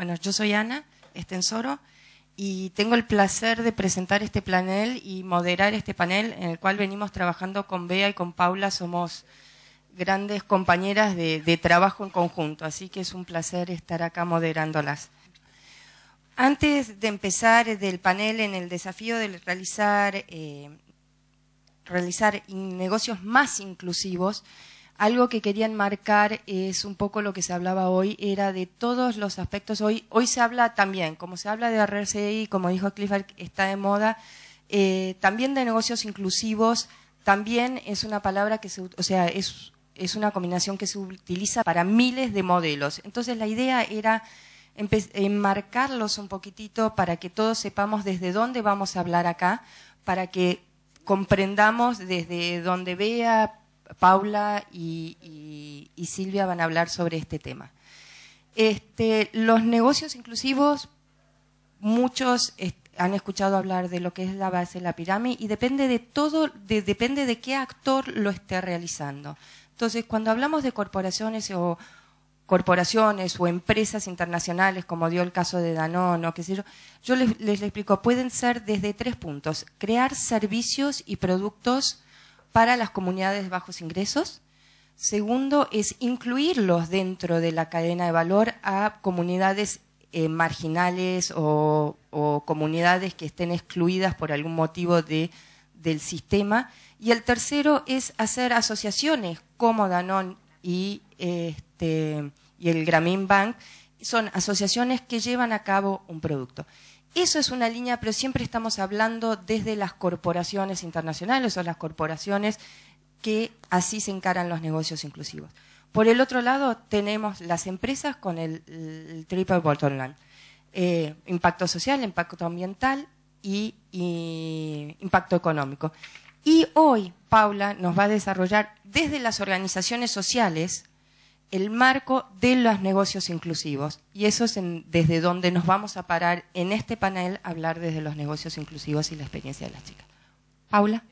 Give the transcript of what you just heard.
Bueno, yo soy Ana Estensoro y tengo el placer de presentar este panel y moderar este panel en el cual venimos trabajando con Bea y con Paula. Somos grandes compañeras de, trabajo en conjunto, así que es un placer estar acá moderándolas. Antes de empezar del panel en el desafío de realizar, eh, realizar negocios más inclusivos, algo que querían marcar es un poco lo que se hablaba hoy, era de todos los aspectos. Hoy, hoy se habla también, como se habla de RCI, como dijo Clifford, está de moda, eh, también de negocios inclusivos, también es una palabra que se, o sea, es, es una combinación que se utiliza para miles de modelos. Entonces la idea era enmarcarlos un poquitito para que todos sepamos desde dónde vamos a hablar acá, para que comprendamos desde donde vea Paula y, Silvia van a hablar sobre este tema. Este, los negocios inclusivos, muchos han escuchado hablar de lo que es la base de la pirámide y depende de todo, depende de qué actor lo esté realizando. Entonces, cuando hablamos de corporaciones o corporaciones o empresas internacionales, como dio el caso de Danone o qué sé yo, yo les explico, pueden ser desde tres puntos, crear servicios y productos para las comunidades de bajos ingresos. Segundo, es incluirlos dentro de la cadena de valor a comunidades eh, marginales o, comunidades que estén excluidas por algún motivo de, del sistema. Y el tercero es hacer asociaciones como Danón y, este, y el Grameen Bank. Son asociaciones que llevan a cabo un producto. Eso es una línea, pero siempre estamos hablando desde las corporaciones internacionales o las corporaciones que así se encaran los negocios inclusivos. Por el otro lado, tenemos las empresas con el, triple bottom line. Eh, impacto social, impacto ambiental y impacto económico. Y hoy Paula nos va a desarrollar desde las organizaciones sociales el marco de los negocios inclusivos. Y eso es desde donde nos vamos a parar en este panel hablar desde los negocios inclusivos y la experiencia de las chicas. Paula.